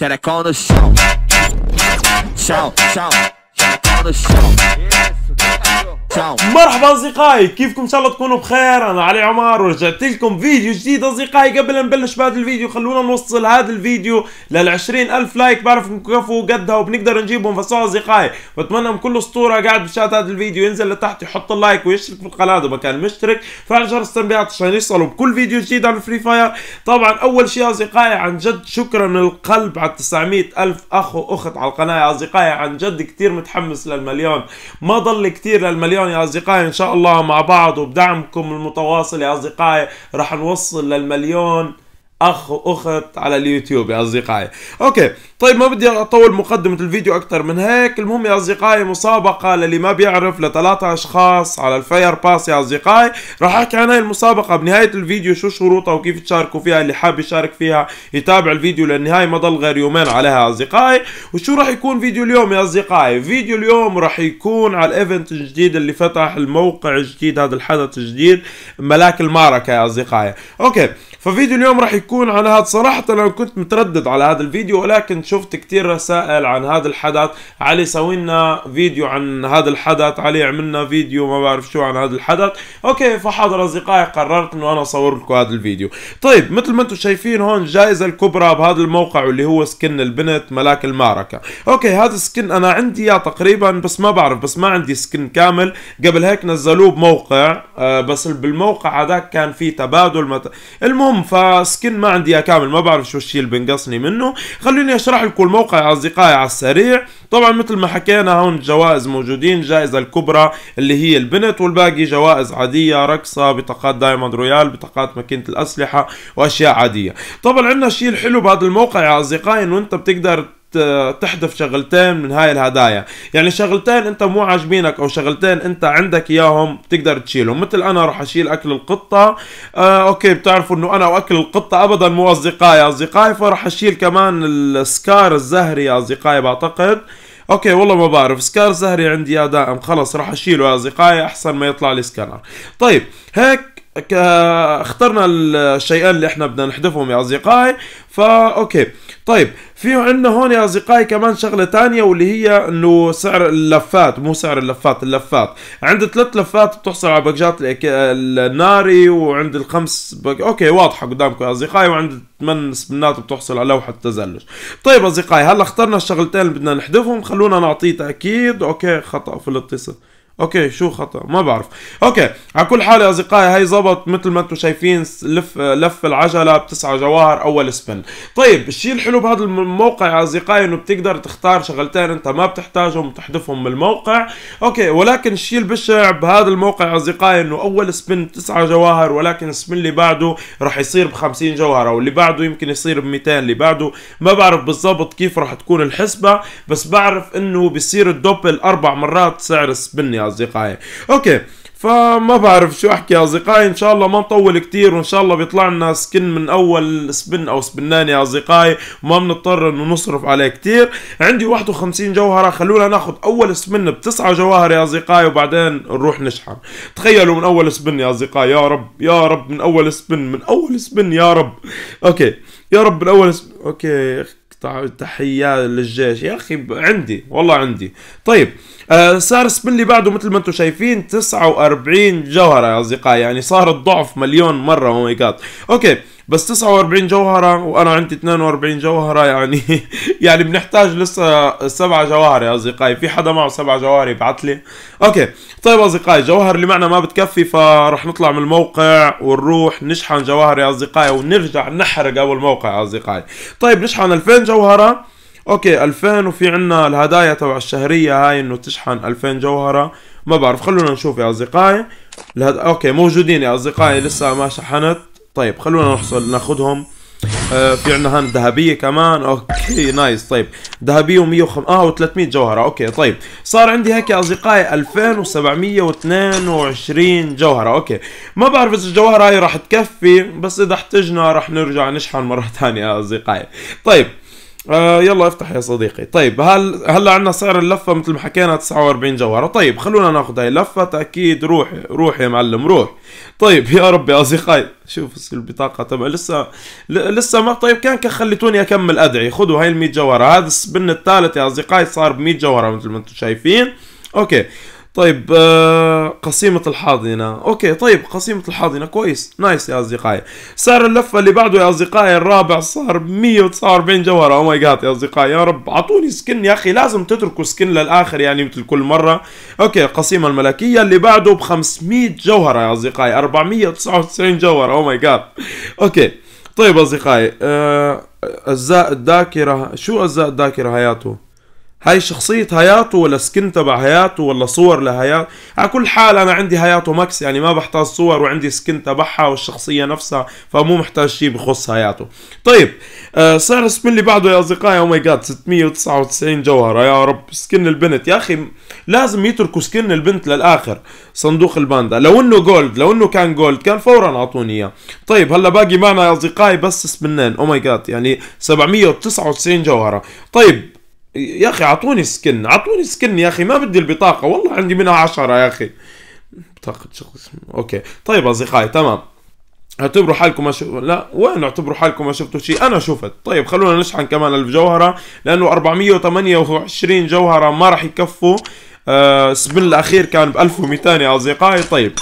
xerecão no chão. Chão, chão, xerecão no chão. Isso, مرحبا اصدقائي كيفكم ان شاء الله تكونوا بخير انا علي عمر ورجعت لكم فيديو جديد اصدقائي قبل ما نبلش بهذا الفيديو خلونا نوصل هذا الفيديو لل ألف لايك بعرف كفو قدها وبنقدر نجيبهم فسوا اصدقائي بتمنى من كل اسطوره قاعد بشات هذا الفيديو ينزل لتحت يحط اللايك ويشترك في القناه اذا كان مشترك فعل جرس التنبيهات عشان يصلوا بكل فيديو جديد عن فري فاير طبعا اول شيء اصدقائي عن جد شكرا من القلب على ألف اخ واخت على القناه يا اصدقائي عن جد كثير متحمس للمليون ما ضل كثير إلى المليون يا أصدقائي إن شاء الله مع بعض وبدعمكم المتواصل يا أصدقائي راح نوصل للمليون اخ واخت على اليوتيوب يا اصدقائي اوكي طيب ما بدي اطول مقدمه الفيديو اكثر من هيك المهم يا اصدقائي مسابقه للي ما بيعرف لثلاثه اشخاص على الفاير باس يا اصدقائي راح احكي عن هاي المسابقه بنهايه الفيديو شو شروطها وكيف تشاركوا فيها اللي حاب يشارك فيها يتابع الفيديو للنهايه ما ضل غير يومين عليها يا اصدقائي وشو راح يكون فيديو اليوم يا اصدقائي فيديو اليوم راح يكون على الايفنت الجديد اللي فتح الموقع الجديد هذا الحدث الجديد ملاك المعركه يا اصدقائي اوكي ففيديو اليوم راح يكون يكون عن هذا صراحة أنا كنت متردد على هذا الفيديو ولكن شفت كتير رسائل عن هذا الحدث علي سوي لنا فيديو عن هذا الحدث علي عملنا فيديو ما بعرف شو عن هذا الحدث أوكي فحاضر أصدقائي قررت إنه أنا أصور لكم هذا الفيديو طيب مثل ما أنتم شايفين هون الجائزة الكبرى بهذا الموقع واللي هو سكن البنت ملاك المعركة أوكي هذا السكن أنا عندي يا تقريبا بس ما بعرف بس ما عندي سكن كامل قبل هيك نزلوه بموقع آه، بس بالموقع هذاك كان في تبادل المهم فسكن ما عندي كامل ما بعرف شو الشيء اللي بنقصني منه خلوني اشرح لكم الموقع يا اصدقائي على السريع طبعا مثل ما حكينا هون الجوائز موجودين الجائزه الكبرى اللي هي البنت والباقي جوائز عاديه رقصه بطاقات دايموند رويال بطاقات ماكينه الاسلحه واشياء عاديه طبعا عندنا الشيء الحلو بهذا الموقع يا اصدقائي انه انت بتقدر تحذف شغلتين من هاي الهدايا يعني شغلتين انت مو عاجبينك او شغلتين انت عندك اياهم تقدر تشيلهم مثل انا راح اشيل اكل القطه آه اوكي بتعرفوا انه انا واكل القطه ابدا مو اصدقائي اصدقائي فراح اشيل كمان السكار الزهري يا اصدقائي بعتقد اوكي والله ما بعرف سكار زهري عندي يا دائم خلص راح اشيله يا اصدقائي احسن ما يطلع لي سكانر طيب هيك اخترنا الشيئين اللي احنا بدنا نحذفهم يا اصدقائي فا اوكي طيب في عندنا هون يا اصدقائي كمان شغله ثانيه واللي هي انه سعر اللفات مو سعر اللفات اللفات عند ثلاث لفات بتحصل على باكجات الناري وعند الخمس بك... اوكي واضحه قدامكم يا اصدقائي وعند ثمان سبنات بتحصل على لوحه تزلج طيب اصدقائي هلا اخترنا الشغلتين اللي بدنا نحذفهم خلونا نعطيه تاكيد اوكي خطا في الاتصال اوكي شو خطا ما بعرف اوكي على كل حال اصدقائي هي زبط مثل ما انتم شايفين لف لف العجله بتسعة جواهر اول سبن طيب الشيء الحلو بهذا الموقع يا اصدقائي انه بتقدر تختار شغلتين انت ما بتحتاجهم وتحذفهم من الموقع اوكي ولكن الشيء البشع بهذا الموقع يا اصدقائي انه اول سبن تسعة جواهر ولكن السبن اللي بعده راح يصير ب 50 جوهر او اللي بعده يمكن يصير ب 200 اللي بعده ما بعرف بالضبط كيف راح تكون الحسبه بس بعرف انه بصير الدوبل اربع مرات سعر السبن اصدقائي اوكي فما بعرف شو احكي يا اصدقائي ان شاء الله ما نطول كتير وان شاء الله بيطلع لنا سكن من اول سبن او سبنان يا اصدقائي وما بنضطر انه نصرف عليه كتير عندي 51 جوهره خلونا ناخذ اول سبن بتسعة جواهر يا اصدقائي وبعدين نروح نشحن تخيلوا من اول سبن يا اصدقائي يا رب يا رب من اول سبن من اول سبن يا رب اوكي يا رب من اول سبن اوكي تحية للجيش يا اخي عندي والله عندي طيب آه صار سبن اللي بعده مثل ما انتم شايفين 49 جوهرة يا اصدقائي يعني صار الضعف مليون مرة او ماي جاد اوكي بس 49 جوهرة وأنا عندي 42 جوهرة يعني يعني بنحتاج لسه سبعة جواهر يا أصدقائي في حدا معه سبعة جواهر يبعث لي أوكي طيب أصدقائي جوهر اللي معنا ما بتكفي فرح نطلع من الموقع ونروح نشحن جواهر يا أصدقائي ونرجع نحرق أول الموقع يا أصدقائي طيب نشحن 2000 جوهرة اوكي 2000 وفي عنا الهدايا تبع الشهرية هاي انه تشحن 2000 جوهرة ما بعرف خلونا نشوف يا اصدقائي الهد... اوكي موجودين يا اصدقائي لسه ما شحنت طيب خلونا نحصل ناخذهم آه في عندنا هان ذهبية كمان اوكي نايس طيب ذهبية و105 اه و300 جوهرة اوكي طيب صار عندي هيك يا اصدقائي 2722 جوهرة اوكي ما بعرف اذا الجوهرة هاي راح تكفي بس اذا احتجنا راح نرجع نشحن مرة ثانية يا اصدقائي طيب آه يلا افتح يا صديقي طيب هل هلا عندنا سعر اللفة مثل ما حكينا 49 جوهرة طيب خلونا ناخذ هاي اللفة تأكيد روح روح يا معلم روح طيب يا ربي يا أصدقائي شوف البطاقة تبع لسه لسه ما طيب كان خليتوني أكمل أدعي خذوا هاي ال 100 جوهرة هذا السبن الثالث يا أصدقائي صار ب 100 جوهرة مثل ما أنتم شايفين أوكي طيب آه، قسيمة الحاضنة أوكي طيب قسيمة الحاضنة كويس نايس يا أصدقائي سعر اللفة اللي بعده يا أصدقائي الرابع صار 149 جوهرة أو ماي جاد يا أصدقائي يا رب أعطوني سكن يا أخي لازم تتركوا سكن للآخر يعني مثل كل مرة أوكي القسيمة الملكية اللي بعده ب 500 جوهرة يا أصدقائي 499 جوهرة أو ماي جاد أوكي طيب أصدقائي آه، أجزاء الذاكرة شو أجزاء الذاكرة حياته هاي شخصية هياتو ولا سكن تبع هياتو ولا صور لهياته على كل حال أنا عندي هياتو ماكس يعني ما بحتاج صور وعندي سكن تبعها والشخصية نفسها فمو محتاج شيء بخص هياتو طيب آه سعر السكن اللي بعده يا أصدقائي أو ماي جاد 699 جوهرة يا رب سكن البنت يا أخي لازم يتركوا سكن البنت للآخر صندوق الباندا لو إنه جولد لو إنه كان جولد كان فورا أعطوني إياه طيب هلا باقي معنا يا أصدقائي بس سبنين أو ماي جاد يعني 799 جوهرة طيب يا اخي اعطوني سكن اعطوني سكن يا اخي ما بدي البطاقه والله عندي منها عشرة يا اخي بطاقه شخص اوكي طيب اصدقائي تمام اعتبروا حالكم ما شفتوا لا وين اعتبروا حالكم ما شفتوا شيء انا شفت طيب خلونا نشحن كمان الجوهره لانه 428 جوهره ما راح يكفوا آه سبن الاخير كان ب 1200 يا اصدقائي طيب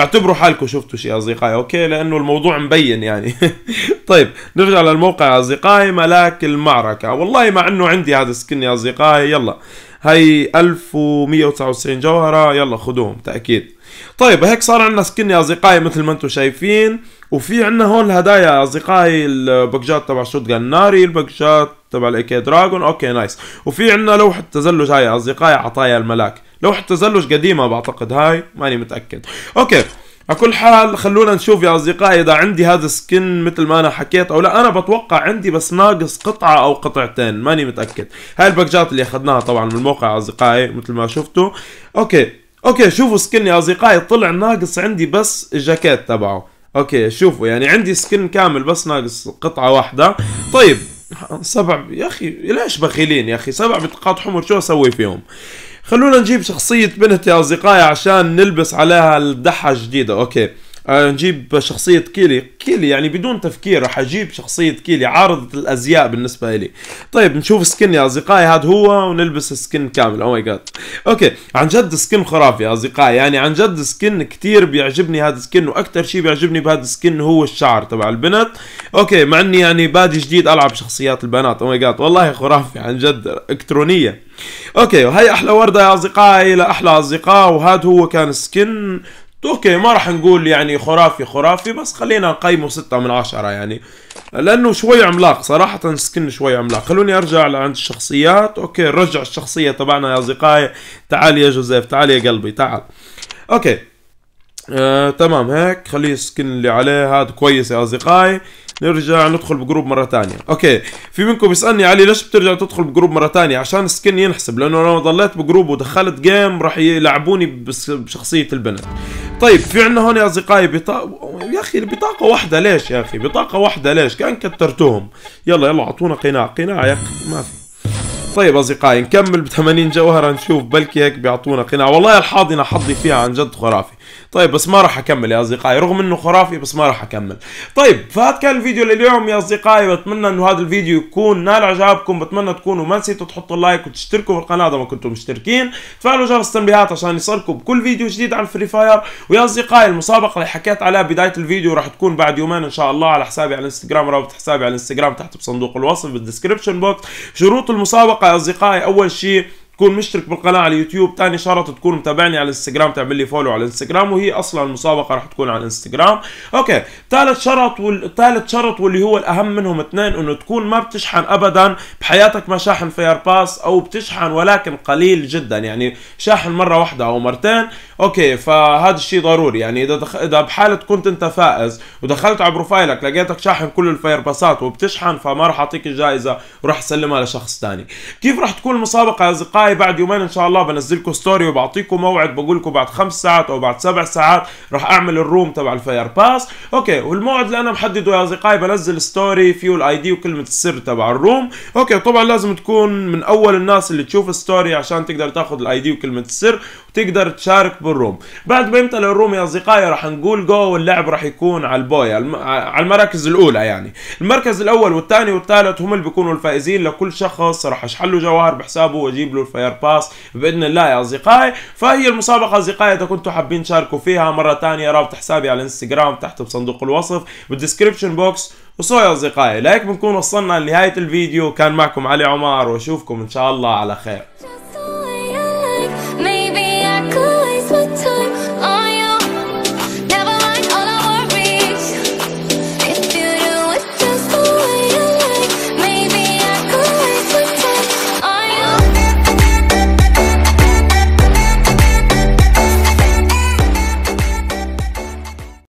اعتبروا حالكم شفتوا شيء اصدقائي اوكي لانه الموضوع مبين يعني طيب نرجع للموقع اصدقائي ملاك المعركه والله مع انه عندي هذا السكن يا اصدقائي يلا هي 1199 جوهره يلا خذوهم تاكيد طيب هيك صار عندنا سكن يا اصدقائي مثل ما انتم شايفين وفي عندنا هون الهدايا اصدقائي الباكجات تبع شوت جان ناري الباكجات تبع الاي كي دراجون اوكي نايس وفي عندنا لوحه تزلج هاي اصدقائي عطايا الملاك لو تزلج قديمه بعتقد هاي ماني متاكد اوكي على كل حال خلونا نشوف يا اصدقائي اذا عندي هذا السكن مثل ما انا حكيت او لا انا بتوقع عندي بس ناقص قطعه او قطعتين ماني متاكد هاي الباكجات اللي اخذناها طبعا من الموقع يا اصدقائي مثل ما شفتوا اوكي اوكي شوفوا سكن يا اصدقائي طلع ناقص عندي بس الجاكيت تبعه اوكي شوفوا يعني عندي سكن كامل بس ناقص قطعه واحده طيب سبع يا اخي ليش بخيلين يا اخي سبع بطاقات حمر شو اسوي فيهم خلونا نجيب شخصية بنت يا أصدقائي عشان نلبس عليها الدحة الجديدة أوكي آه، نجيب شخصية كيلي كيلي يعني بدون تفكير راح اجيب شخصية كيلي عارضة الازياء بالنسبة لي طيب نشوف سكن يا اصدقائي هذا هو ونلبس سكن كامل او ماي جاد اوكي عن جد سكن خرافي يا اصدقائي يعني عن جد سكن كتير بيعجبني هذا السكن واكثر شيء بيعجبني بهذا السكن هو الشعر تبع البنت اوكي مع اني يعني بادي جديد العب شخصيات البنات او ماي جاد والله خرافي عن جد الكترونية اوكي وهي احلى وردة يا اصدقائي لاحلى اصدقاء وهذا هو كان سكن اوكي ما راح نقول يعني خرافي خرافي بس خلينا نقيمه ستة من عشرة يعني لانه شوي عملاق صراحة سكن شوي عملاق خلوني ارجع لعند الشخصيات اوكي نرجع الشخصية تبعنا يا اصدقائي تعال يا جوزيف تعال يا قلبي تعال اوكي آه، تمام هيك خليه السكن اللي عليه هذا كويس يا اصدقائي نرجع ندخل بجروب مره تانية اوكي في منكم بيسالني علي ليش بترجع تدخل بجروب مره تانية عشان السكن ينحسب لانه لو ضليت بجروب ودخلت جيم راح يلعبوني بشخصيه البنت طيب في عندنا هون يا اصدقائي بطاقه يا اخي بطاقه واحده ليش يا اخي بطاقه واحده ليش كان كترتوهم يلا يلا اعطونا قناع قناع يا اخي ما في طيب اصدقائي نكمل ب 80 جوهره نشوف بلكي هيك بيعطونا قناع والله الحاضنه حظي فيها عن جد خرافي طيب بس ما راح اكمل يا اصدقائي رغم انه خرافي بس ما راح اكمل طيب فهذا كان الفيديو لليوم يا اصدقائي بتمنى انه هذا الفيديو يكون نال اعجابكم بتمنى تكونوا ما نسيتوا تحطوا لايك وتشتركوا في القناه اذا ما كنتم مشتركين تفعلوا جرس التنبيهات عشان يصلكم كل فيديو جديد عن فري فاير ويا اصدقائي المسابقه اللي حكيت عليها بدايه الفيديو راح تكون بعد يومين ان شاء الله على حسابي على الانستغرام رابط حسابي على الانستغرام تحت بصندوق الوصف بالديسكربشن بوكس شروط المسابقه يا اصدقائي اول شيء تكون مشترك بالقناه على اليوتيوب تاني شرط تكون متابعني على الانستغرام تعمل لي فولو على الانستغرام وهي اصلا المسابقه راح تكون على الانستغرام اوكي ثالث شرط والثالث شرط واللي هو الاهم منهم اثنين انه تكون ما بتشحن ابدا بحياتك ما شاحن فاير باس او بتشحن ولكن قليل جدا يعني شاحن مره واحده او مرتين اوكي فهذا الشيء ضروري يعني اذا دخ... اذا بحاله كنت انت فائز ودخلت على بروفايلك لقيتك شاحن كل الفاير باسات وبتشحن فما راح اعطيك الجائزه وراح اسلمها لشخص ثاني كيف راح تكون المسابقه يا اصدقائي معايا بعد يومين ان شاء الله بنزل لكم ستوري وبعطيكم موعد بقول لكم بعد خمس ساعات او بعد سبع ساعات راح اعمل الروم تبع الفاير باس اوكي والموعد اللي انا محدده يا اصدقائي بنزل ستوري فيه الاي دي وكلمه السر تبع الروم اوكي طبعا لازم تكون من اول الناس اللي تشوف ستوري عشان تقدر تاخذ الاي دي وكلمه السر تقدر تشارك بالروم بعد ما يمتلئ الروم يا اصدقائي راح نقول جو واللعب راح يكون على البويا على المراكز الاولى يعني المركز الاول والثاني والثالث هم اللي بيكونوا الفائزين لكل شخص راح اشحن له جواهر بحسابه واجيب له الفاير باس باذن الله يا اصدقائي فهي المسابقه اصدقائي اذا كنتوا حابين تشاركوا فيها مره ثانيه رابط حسابي على الانستغرام تحت بصندوق الوصف بالديسكربشن بوكس وصو يا اصدقائي لايك بنكون وصلنا لنهايه الفيديو كان معكم علي عمار واشوفكم ان شاء الله على خير